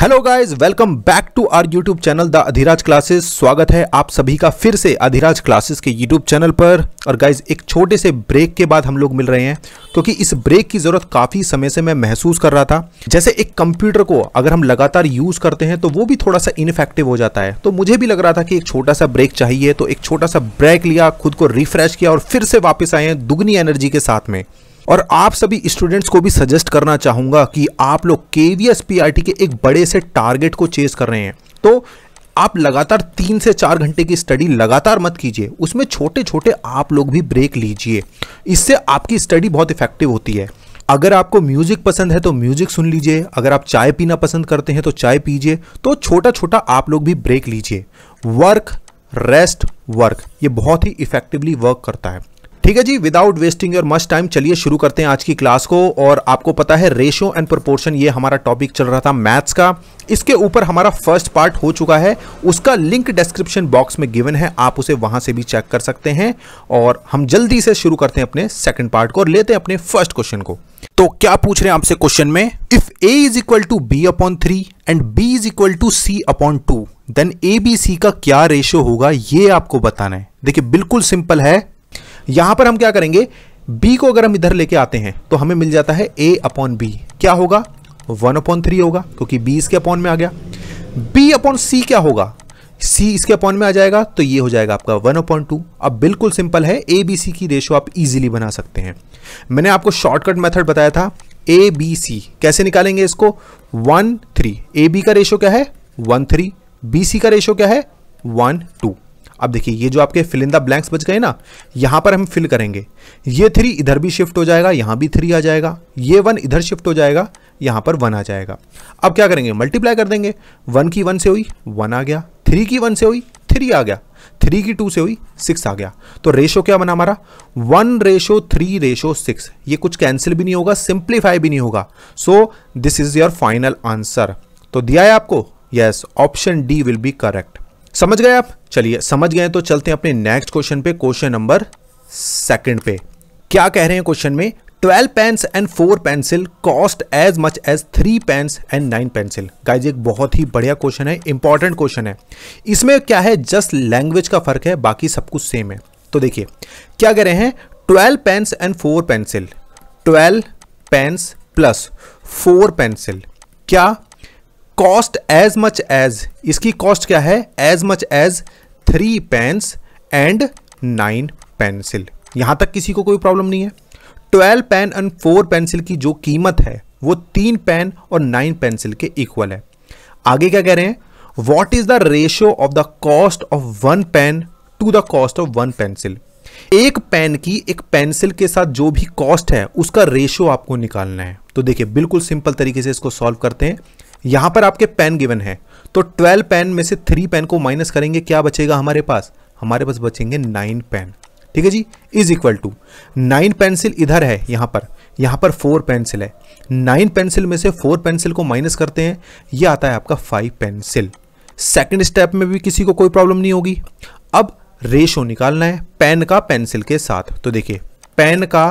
Hello guys welcome back to our YouTube channel the Adhiraj classes स्वागत है आप सभी का फिर से अधिराज क्लासेस के यूट्यूब चैनल पर और गाइस एक छोटे से ब्रेक के बाद हम लोग मिल रहे हैं क्योंकि इस ब्रेक की ज़रूरत काफ़ी समय से मैं महसूस कर रहा था जैसे एक कंप्यूटर को अगर हम लगातार यूज़ करते हैं तो वो भी थोड़ा सा इनफेक्टिव हो जाता है तो मुझे भी लग रहा था कि एक छोटा सा ब्रेक चाहिए तो एक छोटा सा ब्रेक लिया खुद को रिफ्रेश किया और फिर से वापस आए दुग्नी एनर्जी के साथ में और आप सभी स्टूडेंट्स को भी सजेस्ट करना चाहूंगा कि आप लोग K V S P R T के एक बड़े से टारगेट को चेस कर रहे हैं तो आप लगातार तीन से चार घंटे की स्टडी लगातार मत कीजिए उसमें छोटे छोटे आप लोग भी ब्रेक लीजिए इससे आपकी स्टडी बहुत इफेक्टिव होती है अगर आपको म्यूजिक पसंद है तो म्यूजिक सुन लीजिए अगर आप चाय पीना पसंद करते हैं तो चाय पीजिए तो छोटा छोटा आप लोग भी ब्रेक लीजिए वर्क रेस्ट वर्क ये बहुत ही इफेक्टिवली वर्क करता है ठीक है जी without wasting your much time चलिए शुरू करते हैं आज की क्लास को और आपको पता है रेशियो एंड प्रोपोर्शन ये हमारा टॉपिक चल रहा था मैथ्स का इसके ऊपर हमारा फर्स्ट पार्ट हो चुका है उसका लिंक डिस्क्रिप्शन बॉक्स में गिवन है आप उसे वहां से भी चेक कर सकते हैं और हम जल्दी से शुरू करते हैं अपने सेकेंड पार्ट को और लेते हैं अपने फर्स्ट क्वेश्चन को तो क्या पूछ रहे हैं आपसे क्वेश्चन में if A is equal to B upon three and B is equal to C upon two then A B C का क्या रेशियो होगा ये आपको बताना है देखिए बिल्कुल सिंपल है यहां पर हम क्या करेंगे बी को अगर हम इधर लेके आते हैं तो हमें मिल जाता है ए अपॉन बी क्या होगा वन अपॉन थ्री होगा क्योंकि बी इसके अपॉन में आ गया बी अपॉन सी क्या होगा सी इसके अपॉन में आ जाएगा तो ये हो जाएगा आपका वन अपॉन टू अब बिल्कुल सिंपल है ए बी सी की रेशो आप इजीली बना सकते हैं मैंने आपको शॉर्टकट मेथड बताया था ए बी सी कैसे निकालेंगे इसको वन थ्री ए बी का रेशो क्या है वन थ्री बी सी का रेशो क्या है वन टू अब देखिए ये जो आपके फिल इन द ब्लैंक्स बच गए ना यहाँ पर हम फिल करेंगे ये थ्री इधर भी शिफ्ट हो जाएगा यहाँ भी थ्री आ जाएगा ये वन इधर शिफ्ट हो जाएगा यहाँ पर वन आ जाएगा अब क्या करेंगे मल्टीप्लाई कर देंगे वन की वन से हुई वन आ गया थ्री की वन से हुई थ्री आ गया थ्री की टू से हुई सिक्स आ गया तो रेशो क्या बना हमारा one ratio three ratio six ये कुछ कैंसिल भी नहीं होगा सिंप्लीफाई भी नहीं होगा so this is your final answer तो दिया है आपको yes option D will be correct समझ गए आप चलिए समझ गए तो चलते हैं अपने नेक्स्ट क्वेश्चन पे क्वेश्चन नंबर सेकंड पे क्या कह रहे हैं क्वेश्चन में twelve pens and four pencil cost as much as three pens and nine pencil guys एक बहुत ही बढ़िया क्वेश्चन है इंपॉर्टेंट क्वेश्चन है इसमें क्या है जस्ट लैंग्वेज का फर्क है बाकी सब कुछ सेम है तो देखिए क्या कह रहे हैं twelve pens and four pencil twelve pens plus four pencil क्या कॉस्ट एज मच एज इसकी कॉस्ट क्या है as much as three pens and nine pencil यहां तक किसी को कोई प्रॉब्लम नहीं है twelve pen and four pencil की जो कीमत है वो तीन पेन और नाइन पेंसिल के इक्वल है आगे क्या कह रहे हैं what is the ratio of the cost of one pen to the cost of one pencil एक पेन की एक पेंसिल के साथ जो भी कॉस्ट है उसका रेशियो आपको निकालना है तो देखिए बिल्कुल सिंपल तरीके से इसको सॉल्व करते हैं यहां पर आपके पेन गिवन है तो ट्वेल्व पेन में से थ्री पेन को माइनस करेंगे क्या बचेगा हमारे पास हमारे पास बचेंगे नाइन पेन ठीक है जी is equal to nine pencil इधर है यहां पर यहां पर फोर पेंसिल है नाइन पेंसिल में से फोर पेंसिल को माइनस करते हैं ये आता है आपका फाइव पेंसिल सेकेंड स्टेप में भी किसी को कोई प्रॉब्लम नहीं होगी अब रेशो निकालना है पेन का पेंसिल के साथ तो देखिए पेन का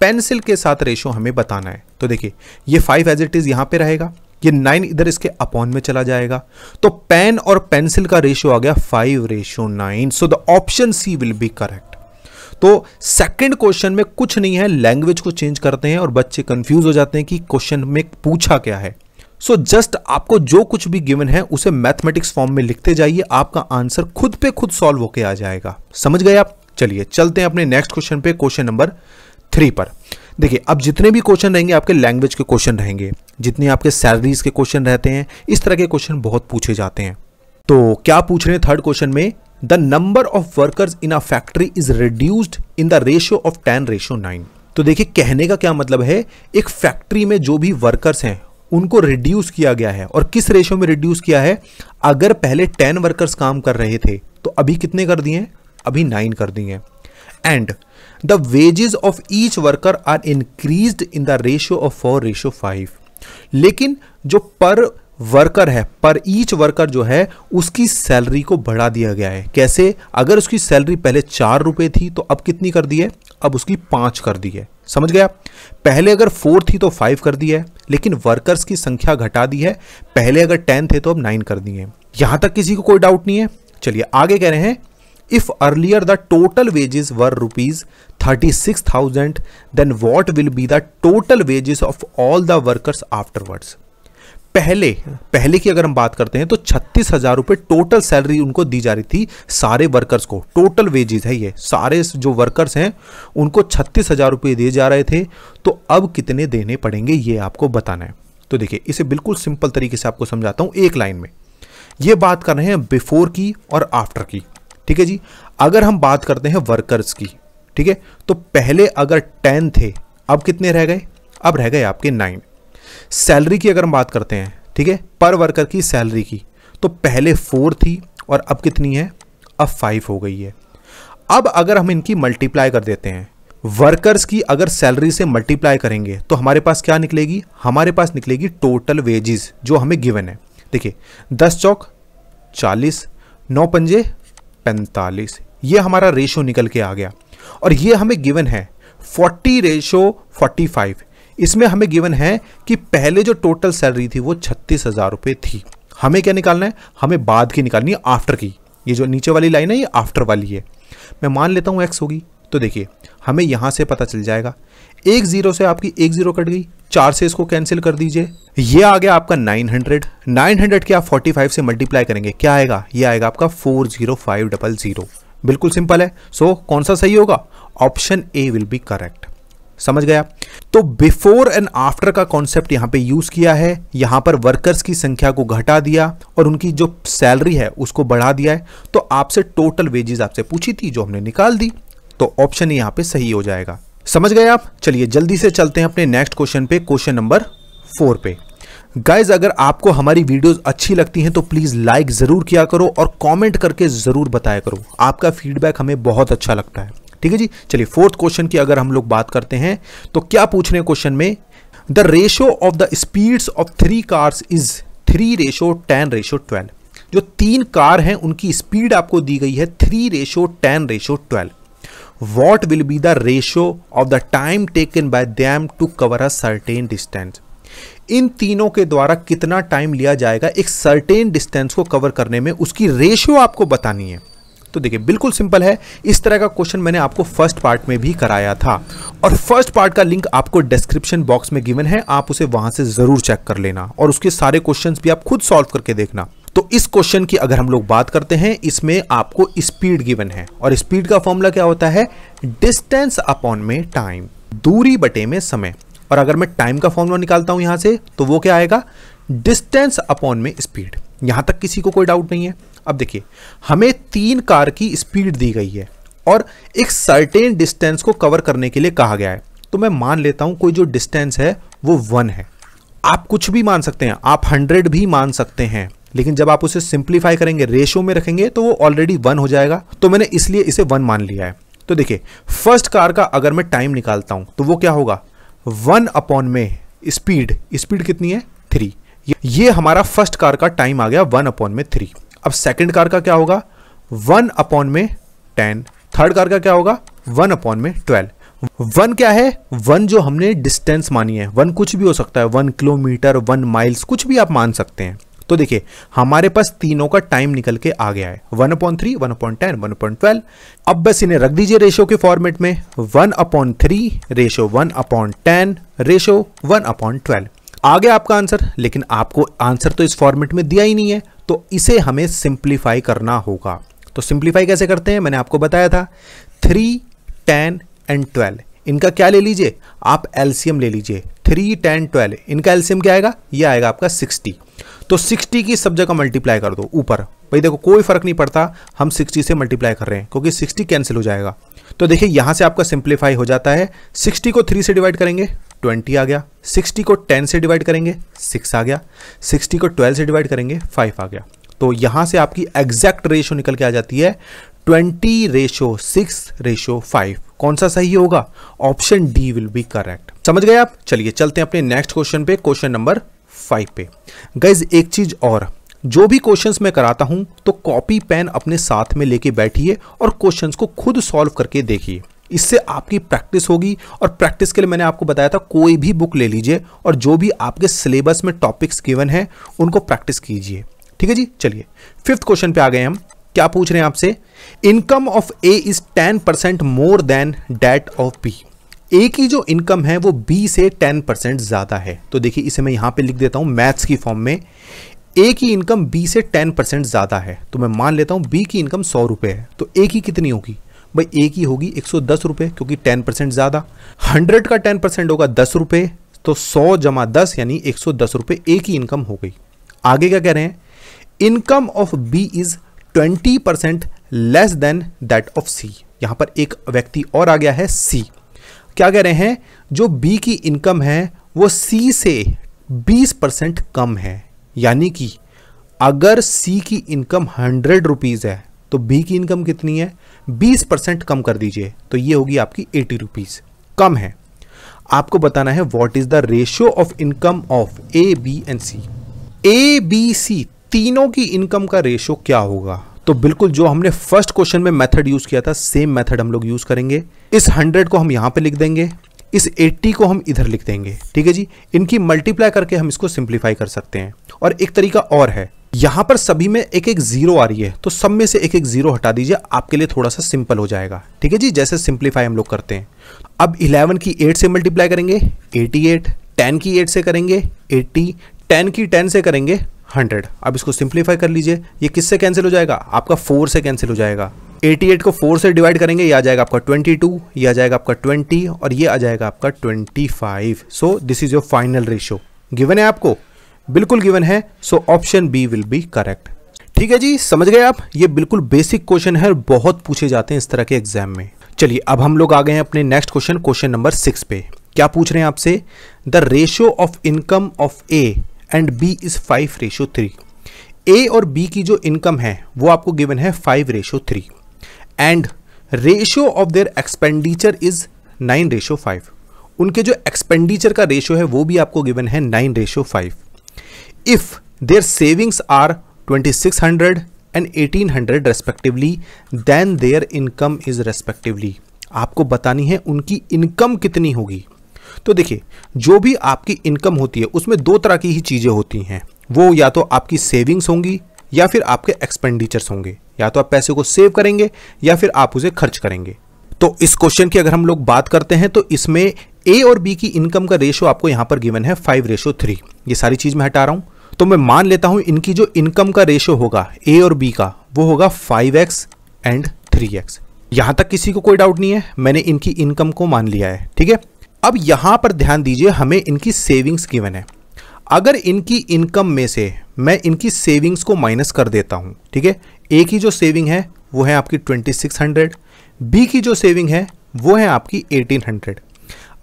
पेंसिल के साथ रेशो हमें बताना है तो देखिए ये फाइव एज इट इज़ यहां पर रहेगा ये नाइन इधर इसके अपॉन में चला जाएगा तो पेन और पेंसिल का रेशियो आ गया five ratio nine so the option C will be correct तो सेकंड क्वेश्चन में कुछ नहीं है लैंग्वेज को चेंज करते हैं और बच्चे कंफ्यूज हो जाते हैं कि क्वेश्चन में पूछा क्या है सो so जस्ट आपको जो कुछ भी गिवन है उसे मैथमेटिक्स फॉर्म में लिखते जाइए आपका आंसर खुद पे खुद सॉल्व होके आ जाएगा समझ गए आप चलिए चलते हैं अपने नेक्स्ट क्वेश्चन पे क्वेश्चन नंबर थ्री पर देखिए अब जितने भी क्वेश्चन रहेंगे आपके लैंग्वेज के क्वेश्चन रहेंगे जितने आपके सैलरीज के क्वेश्चन रहते हैं इस तरह के क्वेश्चन बहुत पूछे जाते हैं तो क्या पूछ रहे हैं थर्ड क्वेश्चन में the number of workers in a factory is reduced in the ratio of ten ratio nine तो देखिए कहने का क्या मतलब है एक फैक्ट्री में जो भी वर्कर्स हैं उनको रिड्यूस किया गया है और किस रेशियो में रिड्यूस किया है अगर पहले टेन वर्कर्स काम कर रहे थे तो अभी कितने कर दिए अभी नाइन कर दिए and the wages of each worker are increase in the ratio of four ratio five लेकिन जो पर वर्कर है पर ईच वर्कर जो है उसकी सैलरी को बढ़ा दिया गया है कैसे अगर उसकी सैलरी पहले चार रुपए थी तो अब कितनी कर दी है अब उसकी पांच कर दी है समझ गया पहले अगर फोर थी तो फाइव कर दी है लेकिन वर्कर्स की संख्या घटा दी है पहले अगर टेन थे तो अब नाइन कर दी है यहां तक किसी को कोई डाउट नहीं है चलिए आगे कह रहे हैं if earlier the total wages were rupees 36,000 then what will be the total wages of all the workers afterwards पहले पहले की अगर हम बात करते हैं तो छत्तीस हज़ार रुपये टोटल सैलरी उनको दी जा रही थी सारे वर्कर्स को टोटल वेजेस है ये सारे जो वर्कर्स हैं उनको छत्तीस हज़ार रुपये दिए जा रहे थे तो अब कितने देने पड़ेंगे ये आपको बताना है तो देखिए इसे बिल्कुल सिंपल तरीके से आपको समझाता हूँ एक लाइन में ये बात कर रहे हैं बिफोर की और आफ्टर की ठीक है जी अगर हम बात करते हैं वर्कर्स की ठीक है तो पहले अगर टेन थे अब कितने रह गए अब रह गए आपके नाइन सैलरी की अगर हम बात करते हैं ठीक है पर वर्कर की सैलरी की तो पहले फोर थी और अब कितनी है अब फाइव हो गई है अब अगर हम इनकी मल्टीप्लाई कर देते हैं वर्कर्स की अगर सैलरी से मल्टीप्लाई करेंगे तो हमारे पास क्या निकलेगी हमारे पास निकलेगी टोटल वेजेस जो हमें गिवन है देखिए दस चौक चालीस नौ पंजे पैंतालीस ये हमारा रेशो निकल के आ गया और ये हमें गिवन है 40 रेशो 45 इसमें हमें गिवन है कि पहले जो टोटल सैलरी थी वो छत्तीस हज़ार रुपये थी हमें क्या निकालना है हमें बाद की निकालनी है आफ्टर की ये जो नीचे वाली लाइन है ये आफ्टर वाली है मैं मान लेता हूँ एक्स होगी तो देखिए हमें यहाँ से पता चल जाएगा एक ज़ीरो से आपकी एक ज़ीरो कट गई चार से इसको कैंसिल कर दीजिए ये आ गया आपका 900 900 के आप 45 से मल्टीप्लाई करेंगे क्या आएगा ये आएगा आपका 40500 बिल्कुल सिंपल है सो so, कौन सा सही होगा option A will be correct समझ गया तो बिफोर एंड आफ्टर का कॉन्सेप्ट यहां पे यूज किया है यहां पर वर्कर्स की संख्या को घटा दिया और उनकी जो सैलरी है उसको बढ़ा दिया है तो आपसे टोटल वेजेस आपसे पूछी थी जो हमने निकाल दी तो ऑप्शन यहाँ पे सही हो जाएगा समझ गए आप चलिए जल्दी से चलते हैं अपने नेक्स्ट क्वेश्चन पे क्वेश्चन नंबर फोर पे गाइज अगर आपको हमारी वीडियोस अच्छी लगती हैं तो प्लीज़ लाइक ज़रूर किया करो और कमेंट करके ज़रूर बताया करो आपका फीडबैक हमें बहुत अच्छा लगता है ठीक है जी चलिए फोर्थ क्वेश्चन की अगर हम लोग बात करते हैं तो क्या पूछ रहे हैं क्वेश्चन में the ratio of the speeds of three cars is three ratio ten ratio twelve जो तीन कार हैं उनकी स्पीड आपको दी गई है three ratio ten ratio twelve what will be the ratio of the time taken by them to cover a certain distance in तीनों के द्वारा कितना टाइम लिया जाएगा एक सर्टेन डिस्टेंस को कवर करने में उसकी रेशियो आपको बतानी है तो देखिए बिल्कुल सिंपल है इस तरह का क्वेश्चन मैंने आपको फर्स्ट पार्ट में भी कराया था और फर्स्ट पार्ट का लिंक आपको डिस्क्रिप्शन बॉक्स में गिवन है आप उसे वहां से जरूर चेक कर लेना और उसके सारे क्वेश्चंस भी आप खुद सॉल्व करके देखना तो इस क्वेश्चन की अगर हम लोग बात करते हैं इसमें आपको स्पीड गिवन है और स्पीड का फॉर्मूला क्या होता है डिस्टेंस अपॉन में टाइम दूरी बटे में समय और अगर मैं टाइम का फॉर्मूला निकालता हूँ यहाँ से तो वो क्या आएगा डिस्टेंस अपॉन में स्पीड यहाँ तक किसी को कोई डाउट नहीं है अब देखिए हमें तीन कार की स्पीड दी गई है और एक सर्टेन डिस्टेंस को कवर करने के लिए कहा गया है तो मैं मान लेता हूँ कोई जो डिस्टेंस है वो वन है आप कुछ भी मान सकते हैं आप हंड्रेड भी मान सकते हैं लेकिन जब आप उसे सिंप्लीफाई करेंगे रेशो में रखेंगे तो वो ऑलरेडी वन हो जाएगा तो मैंने इसलिए इसे वन मान लिया है तो देखिए फर्स्ट कार का अगर मैं टाइम निकालता हूं तो वो क्या होगा वन अपॉन में स्पीड स्पीड कितनी है थ्री ये, हमारा फर्स्ट कार का टाइम आ गया वन अपॉन में थ्री अब सेकंड कार का क्या होगा वन अपॉन में टेन थर्ड कार का क्या होगा वन अपॉन में ट्वेल्व वन क्या है वन जो हमने डिस्टेंस मानी है वन कुछ भी हो सकता है वन किलोमीटर वन माइल्स कुछ भी आप मान सकते हैं तो देखिए हमारे पास तीनों का टाइम निकल के आ गया है one upon three one upon ten one upon twelve अब बस इन्हें रख दीजिए रेशो के फॉर्मेट में one upon three ratio one upon ten ratio one upon twelve आ गया आपका आंसर लेकिन आपको आंसर तो इस फॉर्मेट में दिया ही नहीं है तो इसे हमें सिंप्लीफाई करना होगा तो सिंप्लीफाई कैसे करते हैं मैंने आपको बताया था थ्री टेन एंड ट्वेल्व इनका क्या ले लीजिए आप एल्सियम ले लीजिए थ्री टेन ट्वेल्व इनका एल्सियम क्या आएगा ये आएगा आपका सिक्सटी तो 60 की सब जगह मल्टीप्लाई कर दो ऊपर भाई देखो कोई फर्क नहीं पड़ता हम 60 से मल्टीप्लाई कर रहे हैं क्योंकि 60 कैंसिल हो जाएगा तो देखिए यहां से आपका सिंप्लीफाई हो जाता है 60 को 3 से डिवाइड करेंगे 20 आ गया 60 को 10 से डिवाइड करेंगे 6 आ गया 60 को 12 से डिवाइड करेंगे 5 आ गया तो यहां से आपकी एग्जैक्ट रेशो निकल के आ जाती है twenty ratio six ratio five कौन सा सही होगा option D will be correct समझ गए आप चलिए चलते हैं अपने नेक्स्ट क्वेश्चन पे क्वेश्चन नंबर फाइव पे गैज एक चीज़ और जो भी क्वेश्चंस मैं कराता हूं तो कॉपी पेन अपने साथ में लेके बैठिए और क्वेश्चंस को खुद सॉल्व करके देखिए इससे आपकी प्रैक्टिस होगी और प्रैक्टिस के लिए मैंने आपको बताया था कोई भी बुक ले लीजिए और जो भी आपके सिलेबस में टॉपिक्स गिवन है उनको प्रैक्टिस कीजिए ठीक है जी चलिए फिफ्थ क्वेश्चन पे आ गए हम क्या पूछ रहे हैं आपसे income of A is ten percent more than that of B A की जो इनकम है वो बी से टेन परसेंट ज़्यादा है तो देखिए इसे मैं यहां पे लिख देता हूं मैथ्स की फॉर्म में ए की इनकम बी से टेन परसेंट ज़्यादा है तो मैं मान लेता हूं बी की इनकम सौ रुपए है तो ए की कितनी होगी भाई ए की होगी एक सौ दस क्योंकि टेन परसेंट ज़्यादा हंड्रेड का टेन परसेंट होगा दस रुपए तो सौ जमा दस यानी एक सौ दस रुपए ए की इनकम हो गई आगे क्या कह रहे हैं income of B is twenty percent less than that of C यहां पर एक व्यक्ति और आ गया है सी क्या कह रहे हैं जो बी की इनकम है वो सी से 20 परसेंट कम है यानी कि अगर सी की इनकम हंड्रेड रुपीज़ है तो बी की इनकम कितनी है 20 परसेंट कम कर दीजिए तो ये होगी आपकी एटी रुपीज़ कम है आपको बताना है what is the ratio of income of A B and C A B C तीनों की इनकम का रेशियो क्या होगा तो बिल्कुल जो हमने फर्स्ट क्वेश्चन में मेथड यूज किया था सेम मेथड हम लोग यूज करेंगे इस हंड्रेड को हम यहाँ पे लिख देंगे इस 80 को हम इधर लिख देंगे ठीक है जी इनकी मल्टीप्लाई करके हम इसको सिंप्लीफाई कर सकते हैं और एक तरीका और है यहां पर सभी में एक एक जीरो आ रही है तो सब में से एक एक जीरो हटा दीजिए आपके लिए थोड़ा सा सिंपल हो जाएगा ठीक है जी जैसे सिंप्लीफाई हम लोग करते हैं अब 11 की 8 से मल्टीप्लाई करेंगे 88 10 की 8 से करेंगे 80 10 की 10 से करेंगे हंड्रेड अब इसको सिंप्लीफाई कर लीजिए ये किससे कैंसिल हो जाएगा आपका फोर से कैंसिल हो जाएगा 88 को फोर से डिवाइड करेंगे ये आ जाएगा आपका 22, ये आ जाएगा आपका 20 और ये आ जाएगा आपका 25। So this is your final ratio given है आपको बिल्कुल गिवन है so option B will be correct ठीक है जी समझ गए आप ये बिल्कुल बेसिक क्वेश्चन है और बहुत पूछे जाते हैं इस तरह के एग्जाम में चलिए अब हम लोग आ गए हैं अपने next question question number six पे क्या पूछ रहे हैं आपसे the ratio of income of A and B is five ratio three A और बी की जो इनकम है वो आपको गिवन है five ratio three and ratio of their expenditure is nine ratio five उनके जो एक्सपेंडिचर का रेशो है वो भी आपको गिवन है nine ratio five if their savings are twenty six hundred and eighteen hundred respectively then their income is respectively आपको बतानी है उनकी इनकम कितनी होगी तो देखिए जो भी आपकी इनकम होती है उसमें दो तरह की ही चीज़ें होती हैं वो या तो आपकी सेविंग्स होंगी या फिर आपके एक्सपेंडिचर्स होंगे या तो आप पैसे को सेव करेंगे या फिर आप उसे खर्च करेंगे तो इस क्वेश्चन की अगर हम लोग बात करते हैं तो इसमें ए और बी की इनकम का रेशो आपको यहाँ पर गिवन है फाइव रेशो थ्री ये सारी चीज़ मैं हटा रहा हूँ तो मैं मान लेता हूँ इनकी जो इनकम का रेशो होगा ए और बी का वो होगा five X and three X यहाँ तक किसी को कोई डाउट नहीं है मैंने इनकी इनकम को मान लिया है ठीक है अब यहाँ पर ध्यान दीजिए हमें इनकी सेविंग्स गिवन है अगर इनकी इनकम में से मैं इनकी सेविंग्स को माइनस कर देता हूँ ठीक है ए की जो सेविंग है वो है आपकी ट्वेंटी सिक्स हंड्रेड बी की जो सेविंग है वो है आपकी एटीन हंड्रेड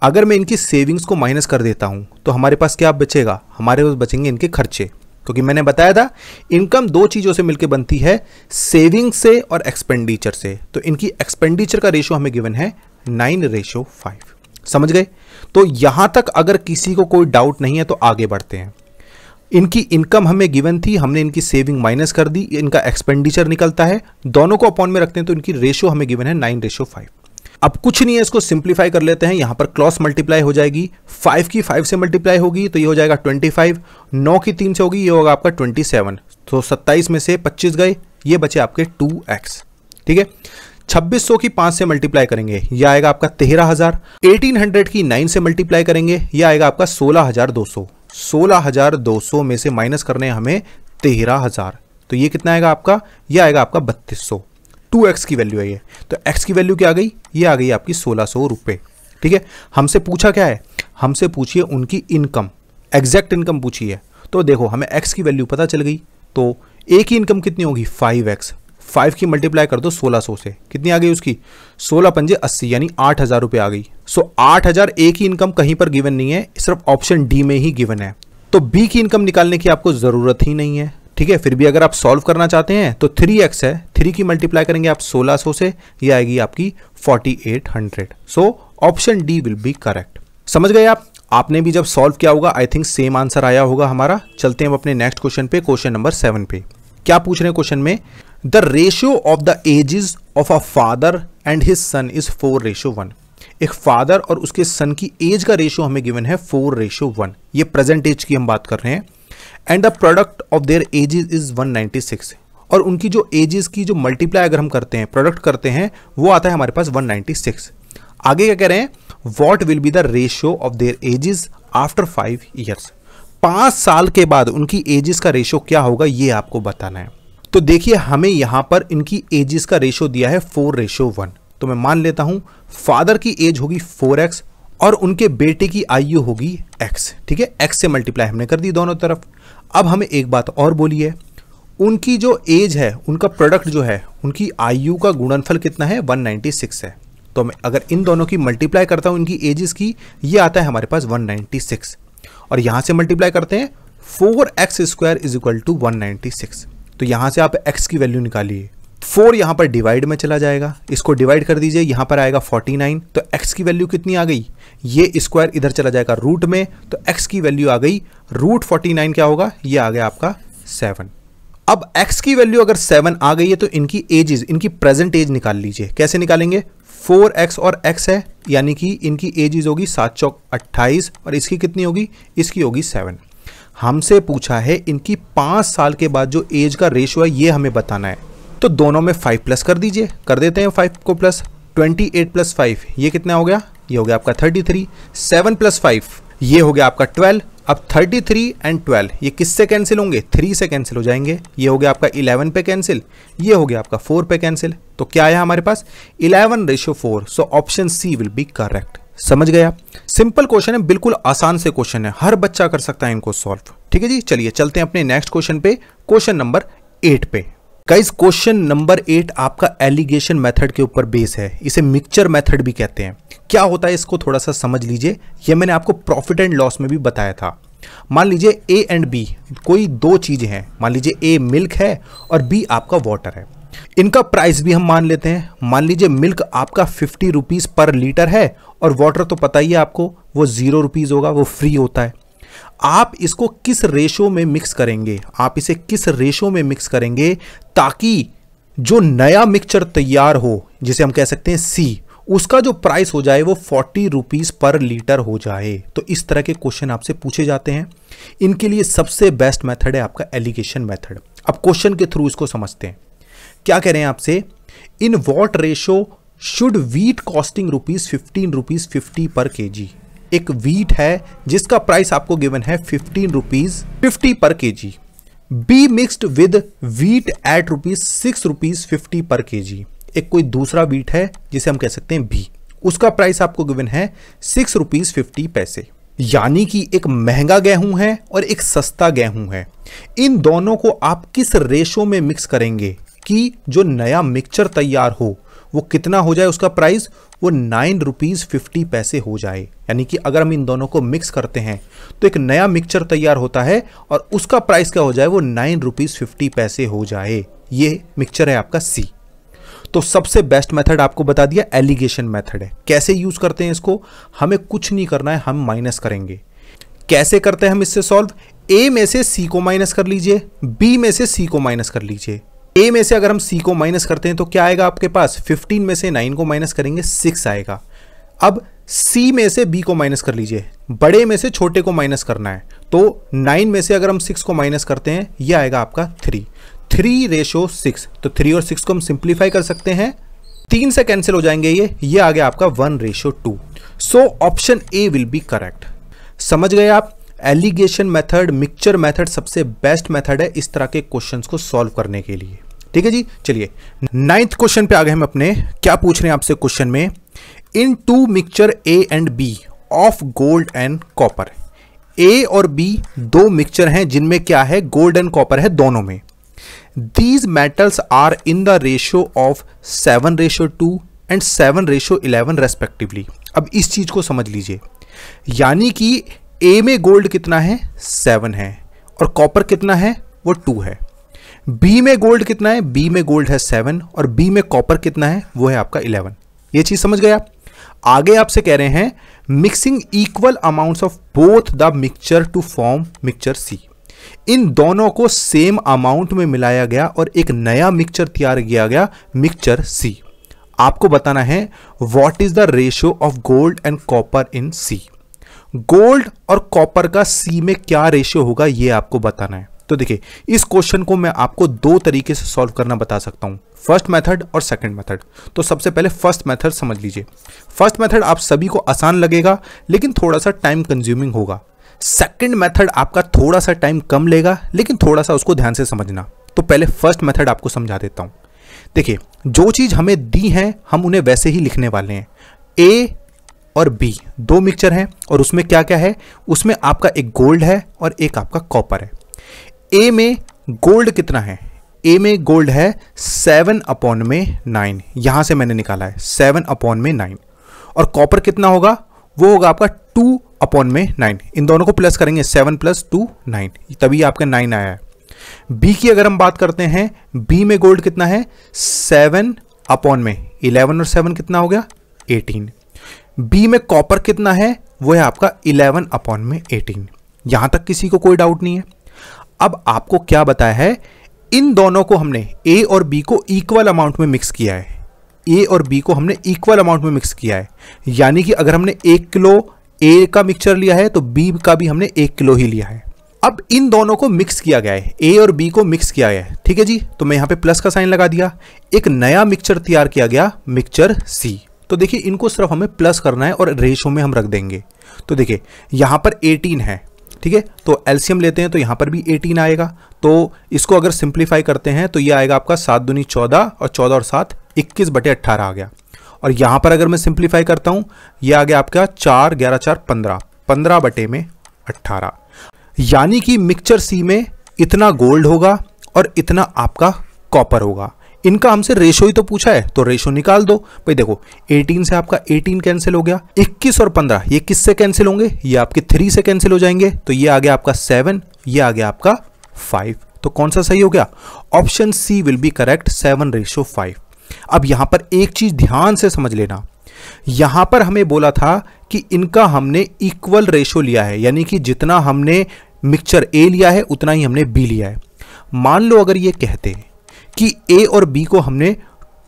अगर मैं इनकी सेविंग्स को माइनस कर देता हूँ तो हमारे पास क्या बचेगा हमारे पास बचेंगे इनके खर्चे क्योंकि मैंने बताया था इनकम दो चीज़ों से मिलकर बनती है सेविंग से और एक्सपेंडिचर से तो इनकी एक्सपेंडिचर का रेशो हमें गिवन है नाइन रेशो फाइव समझ गए तो यहां तक अगर किसी को कोई डाउट नहीं है तो आगे बढ़ते हैं इनकी इनकम हमें गिवन थी हमने इनकी सेविंग माइनस कर दी इनका एक्सपेंडिचर निकलता है दोनों को अपॉन में रखते हैं तो इनकी रेशियो हमें गिवन है नाइन रेशियो फाइव अब कुछ नहीं है इसको सिंप्लीफाई कर लेते हैं यहां पर क्लॉस मल्टीप्लाई हो जाएगी फाइव की फाइव से मल्टीप्लाई होगी तो ये हो जाएगा ट्वेंटी फाइव नौ की तीन से होगी ये होगा आपका ट्वेंटी सेवन तो सत्ताईस में से पच्चीस गए ये बचे आपके टू एक्स ठीक है छब्बीस सौ की पांच से मल्टीप्लाई करेंगे यह आएगा आपका तेरह हजार एटीन हंड्रेड की नाइन से मल्टीप्लाई करेंगे यह आएगा आपका सोलह हजार दो सौ सोलह हजार दो सौ में से माइनस करने हमें तेरह हजार तो ये कितना आएगा आपका ये आएगा आपका बत्तीस सौ टू एक्स की वैल्यू है ये तो एक्स की वैल्यू क्या आ गई ये आ गई आपकी सोलह सौ रुपये ठीक है हमसे पूछा क्या है हमसे पूछिए उनकी इनकम एग्जैक्ट इनकम पूछिए तो देखो हमें एक्स की वैल्यू पता चल गई तो ए की इनकम कितनी होगी फाइव एक्स फाइव की मल्टीप्लाई कर दो सोलह सौ से कितनी आ गई उसकी सोलह पंजे अस्सी यानी आठ हज़ार रुपये आ गई सो आठ हज़ार ए की इनकम कहीं पर गिवन नहीं है सिर्फ ऑप्शन डी में ही गिवन है तो बी की इनकम निकालने की आपको ज़रूरत ही नहीं है ठीक है फिर भी अगर आप सॉल्व करना चाहते हैं तो थ्री एक्स है थ्री की मल्टीप्लाई करेंगे आप सोलह सौ से ये आएगी आपकी forty eight hundred so option D will be correct समझ गए आप आपने भी जब सॉल्व किया होगा आई थिंक सेम आंसर आया होगा हमारा चलते हैं हम अपने नेक्स्ट क्वेश्चन पे क्वेश्चन नंबर सेवन पे क्या पूछ रहे हैं क्वेश्चन में the ratio of the ages of a father and his son is four ratio one एक फादर और उसके सन की एज का रेशियो हमें गिवन है फोर रेशियो वन ये प्रेजेंट एज की हम बात कर रहे हैं and the product of their ages is 196 और उनकी जो एजेस की जो मल्टीप्लाई अगर हम करते हैं प्रोडक्ट करते हैं वो आता है हमारे पास 196 आगे क्या कह रहे हैं what will be the ratio of their ages after five years पांच साल के बाद उनकी एजिस का रेशो क्या होगा ये आपको बताना है तो देखिए हमें यहां पर इनकी एजिस का रेशो दिया है फोर रेशो वन तो मैं मान लेता हूं फादर की एज होगी फोर एक्स और उनके बेटे की आयु होगी एक्स ठीक है एक्स से मल्टीप्लाई हमने कर दी दोनों तरफ अब हमें एक बात और बोलिए उनकी जो एज है उनका प्रोडक्ट जो है उनकी आयु का गुणनफल कितना है 196 है तो मैं अगर इन दोनों की मल्टीप्लाई करता हूँ इनकी एजेस की ये आता है हमारे पास 196 और यहां से मल्टीप्लाई करते हैं four X square is equal to one ninety six तो यहां से आप x की वैल्यू निकालिए फोर यहां पर डिवाइड में चला जाएगा इसको डिवाइड कर दीजिए यहां पर आएगा फोर्टी नाइन तो एक्स की वैल्यू कितनी आ गई ये स्क्वायर इधर चला जाएगा रूट में तो एक्स की वैल्यू आ गई रूट फोर्टी नाइन क्या होगा ये आ गया आपका सेवन अब एक्स की वैल्यू अगर सेवन आ गई है तो इनकी एजेस इनकी प्रेजेंट एज निकाल लीजिए कैसे निकालेंगे फोर एक्स और एक्स है यानी कि इनकी इज होगी सात चौक अट्ठाईस और इसकी कितनी होगी इसकी होगी सेवन हमसे पूछा है इनकी पाँच साल के बाद जो एज का रेशो है ये हमें बताना है तो दोनों में फाइव प्लस कर दीजिए कर देते हैं फाइव को plus twenty eight plus five ये कितना हो गया ये हो गया आपका thirty three seven plus five ये हो गया आपका ट्वेल्व अब 33 एंड 12 ये किससे कैंसिल होंगे 3 से कैंसिल हो जाएंगे ये हो गया आपका 11 पे कैंसिल ये हो गया आपका 4 पे कैंसिल तो क्या आया हमारे पास 11 ratio four so option C will be correct समझ गया सिंपल क्वेश्चन है बिल्कुल आसान से क्वेश्चन है हर बच्चा कर सकता है इनको सॉल्व ठीक है जी चलिए चलते हैं अपने नेक्स्ट क्वेश्चन पे क्वेश्चन नंबर एट पे गाइज क्वेश्चन नंबर एट आपका एलिगेशन मेथड के ऊपर बेस है इसे मिक्सचर मेथड भी कहते हैं क्या होता है इसको थोड़ा सा समझ लीजिए यह मैंने आपको प्रॉफिट एंड लॉस में भी बताया था मान लीजिए ए एंड बी कोई दो चीज़ें हैं मान लीजिए ए मिल्क है और बी आपका वाटर है इनका प्राइस भी हम मान लेते हैं मान लीजिए मिल्क आपका फिफ्टी रुपीज़ पर लीटर है और वाटर तो पता ही है आपको वो ज़ीरो रुपीज़ होगा वो फ्री होता है आप इसको किस रेशो में मिक्स करेंगे आप इसे किस रेशो में मिक्स करेंगे ताकि जो नया मिक्सचर तैयार हो जिसे हम कह सकते हैं सी उसका जो प्राइस हो जाए वो फोर्टी रुपीज़ पर लीटर हो जाए तो इस तरह के क्वेश्चन आपसे पूछे जाते हैं इनके लिए सबसे बेस्ट मेथड है आपका एलिगेशन मेथड अब क्वेश्चन के थ्रू इसको समझते हैं क्या कह रहे हैं आपसे in what ratio should wheat costing rupees fifteen rupees fifty per K जी एक वीट है जिसका प्राइस आपको गिवन है fifteen rupees fifty per K G be mixed with wheat at rupees six rupees fifty per K जी एक कोई दूसरा beat है जिसे हम कह सकते हैं भी उसका प्राइस आपको गिवन है सिक्स रुपीज़ फिफ्टी पैसे यानी कि एक महंगा गेहूं है और एक सस्ता गेहूं है इन दोनों को आप किस रेशो में मिक्स करेंगे कि जो नया मिक्सचर तैयार हो वो कितना हो जाए उसका प्राइस वो नाइन रुपीज़ फिफ्टी पैसे हो जाए यानी कि अगर हम इन दोनों को मिक्स करते हैं तो एक नया मिक्सचर तैयार होता है और उसका प्राइस क्या हो जाए वो नाइन रुपीज़ फिफ्टी पैसे हो जाए ये मिक्सचर है आपका सी तो सबसे बेस्ट मेथड आपको बता दिया एलिगेशन मेथड है कैसे यूज करते हैं इसको हमें कुछ नहीं करना है हम माइनस करेंगे कैसे करते हैं हम इससे सॉल्व ए में से सी को माइनस कर लीजिए बी में से सी को माइनस कर लीजिए ए में से अगर हम सी को माइनस करते हैं तो क्या आएगा आपके पास फिफ्टीन में से नाइन को माइनस करेंगे सिक्स आएगा अब सी में से बी को माइनस कर लीजिए बड़े में से छोटे को माइनस करना है तो 9 में से अगर हम 6 को माइनस करते हैं यह आएगा आपका थ्री थ्री रेशो सिक्स तो थ्री और सिक्स को हम सिंप्लीफाई कर सकते हैं तीन से कैंसिल हो जाएंगे ये ये आ गया आपका one ratio two so option A will be correct समझ गए आप एलिगेशन मेथड मिक्सचर मेथड सबसे बेस्ट मेथड है इस तरह के क्वेश्चंस को सॉल्व करने के लिए ठीक है जी चलिए नाइन्थ क्वेश्चन पे आ गए हम अपने क्या पूछ रहे हैं आपसे क्वेश्चन में in two mixture A and B of gold and copper A और बी दो मिक्सचर हैं जिनमें क्या है गोल्ड एंड कॉपर है दोनों में these metals are in the ratio of 7 ratio 2 and seven ratio eleven respectively अब इस चीज़ को समझ लीजिए यानी कि ए में गोल्ड कितना है सेवन है और कॉपर कितना है वो टू है बी में गोल्ड कितना है बी में गोल्ड है सेवन और बी में कॉपर कितना है वो है आपका इलेवन ये चीज़ समझ गया आगे आपसे कह रहे हैं mixing equal amounts of both the mixture to form mixture C इन दोनों को सेम अमाउंट में मिलाया गया और एक नया मिक्सचर तैयार किया गया मिक्सचर सी आपको बताना है what is the ratio of gold and copper in C gold और कॉपर का सी में क्या रेशियो होगा यह आपको बताना है तो देखिए इस क्वेश्चन को मैं आपको दो तरीके से सॉल्व करना बता सकता हूं फर्स्ट मेथड और सेकंड मेथड तो सबसे पहले फर्स्ट मेथड समझ लीजिए फर्स्ट मेथड आप सभी को आसान लगेगा लेकिन थोड़ा सा टाइम कंज्यूमिंग होगा सेकंड मेथड आपका थोड़ा सा टाइम कम लेगा लेकिन थोड़ा सा उसको ध्यान से समझना तो पहले फर्स्ट मेथड आपको समझा देता हूं देखिए जो चीज़ हमें दी है हम उन्हें वैसे ही लिखने वाले हैं ए और बी दो मिक्सचर हैं और उसमें क्या क्या है उसमें आपका एक गोल्ड है और एक आपका कॉपर है ए में गोल्ड कितना है ए में गोल्ड है सेवन अपॉन में नाइन यहां से मैंने निकाला है सेवन अपॉन में नाइन और कॉपर कितना होगा वो होगा आपका टू अपॉन में नाइन इन दोनों को प्लस करेंगे सेवन प्लस टू नाइन तभी आपका नाइन आया है बी की अगर हम बात करते हैं बी में गोल्ड कितना है सेवन अपॉन में इलेवन और सेवन कितना हो गया एटीन बी में कॉपर कितना है वो है आपका इलेवन अपॉन में एटीन यहां तक किसी को कोई डाउट नहीं है अब आपको क्या बताया है इन दोनों को हमने ए और बी को इक्वल अमाउंट में मिक्स किया है ए और बी को हमने इक्वल अमाउंट में मिक्स किया है यानी कि अगर हमने एक किलो ए का मिक्सचर लिया है तो बी का भी हमने एक किलो ही लिया है अब इन दोनों को मिक्स किया गया है ए और बी को मिक्स किया गया है ठीक है जी तो मैं यहाँ पे प्लस का साइन लगा दिया एक नया मिक्सचर तैयार किया गया मिक्सचर सी तो देखिए इनको सिर्फ हमें प्लस करना है और रेशो में हम रख देंगे तो देखिए यहाँ पर 18 है ठीक है तो एल्सियम लेते हैं तो यहाँ पर भी 18 आएगा तो इसको अगर सिंप्लीफाई करते हैं तो ये आएगा आपका सात दुनी चौदह और चौदह और सात इक्कीस बटे अट्ठारह आ गया और यहाँ पर अगर मैं सिंप्लीफाई करता हूँ ये आ गया आपका चार ग्यारह चार पंद्रह पंद्रह बटे में अट्ठारह यानी कि मिक्सचर सी में इतना गोल्ड होगा और इतना आपका कॉपर होगा इनका हमसे रेशो ही तो पूछा है तो रेशो निकाल दो भाई देखो 18 से आपका 18 कैंसिल हो गया 21 और 15 ये किससे कैंसिल होंगे ये आपके 3 से कैंसिल हो जाएंगे तो ये आ गया आपका 7 ये आ गया आपका 5 तो कौन सा सही हो गया option C will be correct 7 ratio five अब यहाँ पर एक चीज़ ध्यान से समझ लेना यहाँ पर हमें बोला था कि इनका हमने इक्वल रेशो लिया है यानी कि जितना हमने मिक्सचर ए लिया है उतना ही हमने बी लिया है मान लो अगर ये कहते कि ए और बी को हमने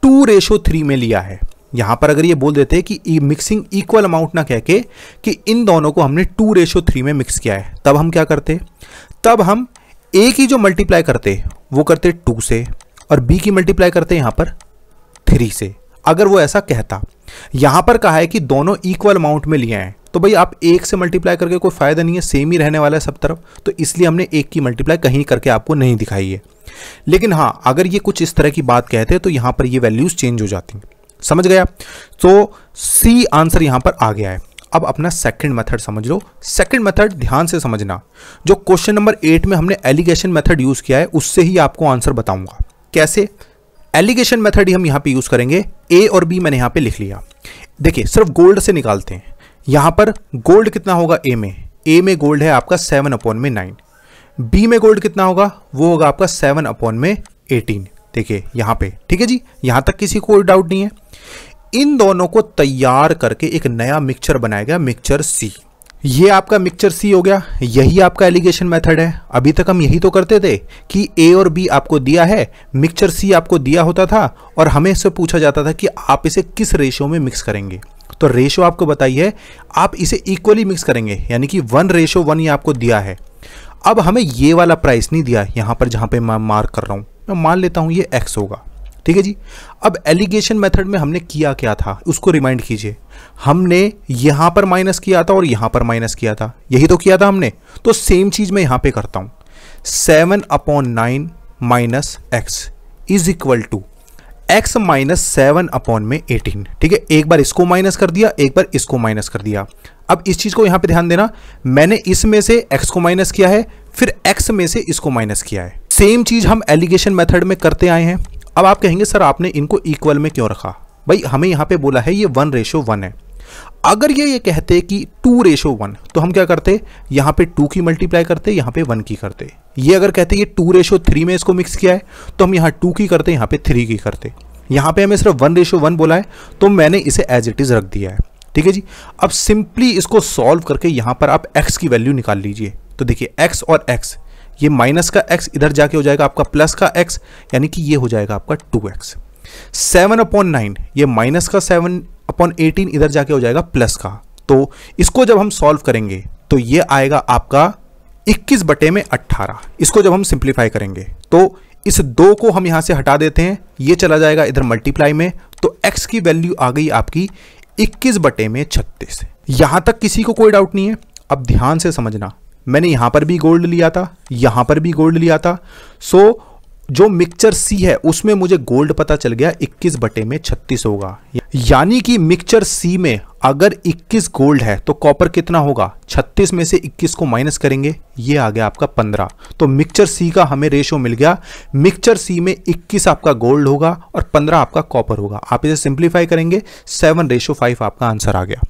टू रेशो थ्री में लिया है यहाँ पर अगर ये बोल देते कि मिक्सिंग इक्वल अमाउंट ना कह के कि इन दोनों को हमने टू रेशो थ्री में मिक्स किया है तब हम क्या करते तब हम ए की जो मल्टीप्लाई करते वो करते टू से और बी की मल्टीप्लाई करते यहाँ पर थ्री से अगर वो ऐसा कहता यहाँ पर कहा है कि दोनों इक्वल अमाउंट में लिए हैं तो भाई आप एक से मल्टीप्लाई करके कोई फ़ायदा नहीं है सेम ही रहने वाला है सब तरफ तो इसलिए हमने एक की मल्टीप्लाई कहीं करके आपको नहीं दिखाई है लेकिन हाँ अगर ये कुछ इस तरह की बात कहते तो यहाँ पर ये वैल्यूज़ चेंज हो जाती समझ गया तो सी आंसर यहाँ पर आ गया है अब अपना सेकंड मेथड समझ लो सेकंड मेथड ध्यान से समझना जो क्वेश्चन नंबर एट में हमने एलिगेशन मेथड यूज़ किया है उससे ही आपको आंसर बताऊंगा कैसे एलिगेशन मेथड हम यहाँ पे यूज़ करेंगे ए और बी मैंने यहाँ पे लिख लिया देखिए सिर्फ गोल्ड से निकालते हैं यहाँ पर गोल्ड कितना होगा ए में ए में गोल्ड है आपका सेवन अपॉन में नाइन बी में गोल्ड कितना होगा वो होगा आपका सेवन अपॉन में एटीन देखिए यहाँ पे ठीक है जी यहाँ तक किसी को डाउट नहीं है इन दोनों को तैयार करके एक नया मिक्सचर बनाया गया मिक्सचर सी ये आपका मिक्सचर सी हो गया यही आपका एलिगेशन मेथड है अभी तक हम यही तो करते थे कि ए और बी आपको दिया है मिक्सचर सी आपको दिया होता था और हमें इससे पूछा जाता था कि आप इसे किस रेशो में मिक्स करेंगे तो रेशो आपको बताइए आप इसे इक्वली मिक्स करेंगे यानी कि वन रेशो वन ये आपको दिया है अब हमें ये वाला प्राइस नहीं दिया यहाँ पर जहाँ पर मैं मार्क कर रहा हूँ मैं मान लेता हूँ ये एक्स होगा ठीक है जी अब एलिगेशन मेथड में हमने किया क्या था उसको रिमाइंड कीजिए हमने यहां पर माइनस किया था और यहां पर माइनस किया था यही तो किया था हमने तो सेम चीज़ मैं यहां पे करता हूं seven upon nine minus X is equal to X minus seven upon में एटीन ठीक है एक बार इसको माइनस कर दिया एक बार इसको माइनस कर दिया अब इस चीज़ को यहां पे ध्यान देना मैंने इसमें से एक्स को माइनस किया है फिर एक्स में से इसको माइनस किया है सेम चीज़ हम एलिगेशन मेथड में करते आए हैं अब आप कहेंगे सर आपने इनको इक्वल में क्यों रखा भाई हमें यहाँ पे बोला है ये वन रेशो वन है अगर ये ये कहते कि टू रेशो वन तो हम क्या करते यहाँ पे टू की मल्टीप्लाई करते यहाँ पे वन की करते ये अगर कहते ये टू रेशो थ्री में इसको मिक्स किया है तो हम यहाँ टू की करते यहाँ पे थ्री की करते यहाँ पे हमें सिर्फ वन रेशो वन बोला है तो मैंने इसे एज इट इज़ रख दिया है ठीक है जी अब सिंपली इसको सॉल्व करके यहाँ पर आप एक्स की वैल्यू निकाल लीजिए तो देखिए एक्स और एक्स ये माइनस का एक्स इधर जाके हो जाएगा आपका प्लस का एक्स यानी कि ये हो जाएगा आपका two X seven upon nine ये माइनस का सेवन अपॉन एटीन इधर जाके हो जाएगा प्लस का तो इसको जब हम सॉल्व करेंगे तो ये आएगा आपका इक्कीस बटे में अट्ठारह इसको जब हम सिंप्लीफाई करेंगे तो इस दो को हम यहाँ से हटा देते हैं ये चला जाएगा इधर मल्टीप्लाई में तो एक्स की वैल्यू आ गई आपकी इक्कीस बटे में छत्तीस यहाँ तक किसी को कोई डाउट नहीं है अब ध्यान से समझना मैंने यहां पर भी गोल्ड लिया था यहां पर भी गोल्ड लिया था सो so, जो मिक्सचर सी है उसमें मुझे गोल्ड पता चल गया 21 बटे में 36 होगा यानी कि मिक्सचर सी में अगर 21 गोल्ड है तो कॉपर कितना होगा 36 में से 21 को माइनस करेंगे ये आ गया आपका 15 तो मिक्सचर सी का हमें रेशो मिल गया मिक्सचर सी में 21 आपका गोल्ड होगा और 15 आपका कॉपर होगा आप इसे सिंप्लीफाई करेंगे सेवन रेशो फाइव आपका आंसर आ गया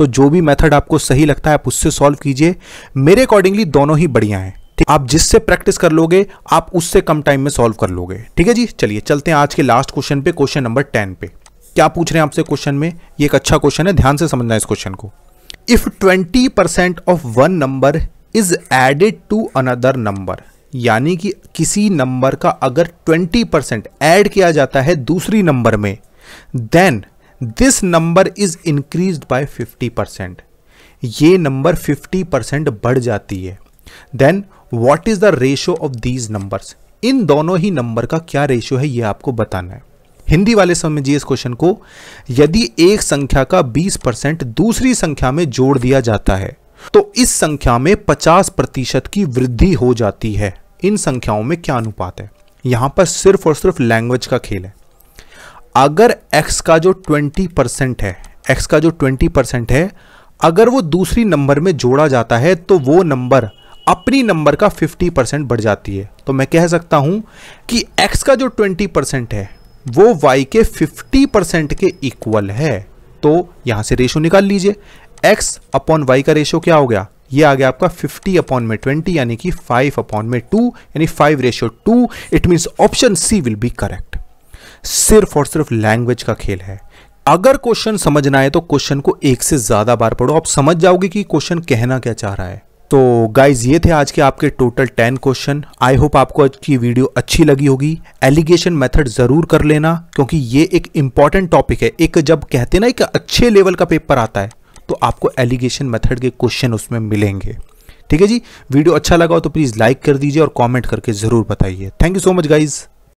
तो जो भी मेथड आपको सही लगता है आप उससे सॉल्व कीजिए मेरे अकॉर्डिंगली दोनों ही बढ़िया हैं आप जिससे प्रैक्टिस कर लोगे आप उससे कम टाइम में सॉल्व कर लोगे ठीक है जी चलिए चलते हैं आज के लास्ट क्वेश्चन पे क्वेश्चन नंबर टेन पे क्या पूछ रहे हैं आपसे क्वेश्चन में ये एक अच्छा क्वेश्चन है ध्यान से समझना इस क्वेश्चन को if twenty percent of one number is added to another number यानी कि किसी नंबर का अगर ट्वेंटी परसेंट एड किया जाता है दूसरी नंबर में then this number is increase by 50 percent ये नंबर 50 परसेंट बढ़ जाती है then what is the ratio of these numbers इन दोनों ही नंबर का क्या रेशियो है ये आपको बताना है हिंदी वाले समझिए इस क्वेश्चन को यदि एक संख्या का 20 परसेंट दूसरी संख्या में जोड़ दिया जाता है तो इस संख्या में 50 प्रतिशत की वृद्धि हो जाती है इन संख्याओं में क्या अनुपात है यहां पर सिर्फ और सिर्फ लैंग्वेज का खेल है अगर x का जो 20 परसेंट है x का जो 20 परसेंट है अगर वो दूसरी नंबर में जोड़ा जाता है तो वो नंबर अपनी नंबर का 50 परसेंट बढ़ जाती है तो मैं कह सकता हूं कि x का जो 20 परसेंट है वो y के 50 परसेंट के इक्वल है तो यहां से रेशो निकाल लीजिए x अपॉन वाई का रेशो क्या हो गया ये आ गया आपका 50 अपॉन में 20 यानी कि 5 अपॉन में 2 यानी 5 ratio 2 it means option C will be correct सिर्फ और सिर्फ लैंग्वेज का खेल है अगर क्वेश्चन समझना है तो क्वेश्चन को एक से ज़्यादा बार पढ़ो आप समझ जाओगे कि क्वेश्चन कहना क्या चाह रहा है तो गाइज ये थे आज के आपके total ten question I hope आपको आज की वीडियो अच्छी लगी होगी एलिगेशन मेथड ज़रूर कर लेना क्योंकि ये एक इंपॉर्टेंट टॉपिक है एक जब कहते ना एक अच्छे लेवल का पेपर आता है तो आपको एलिगेशन मेथड के क्वेश्चन उसमें मिलेंगे ठीक है जी वीडियो अच्छा लगा हो तो प्लीज़ लाइक कर दीजिए और कॉमेंट करके ज़रूर बताइए thank you so much guys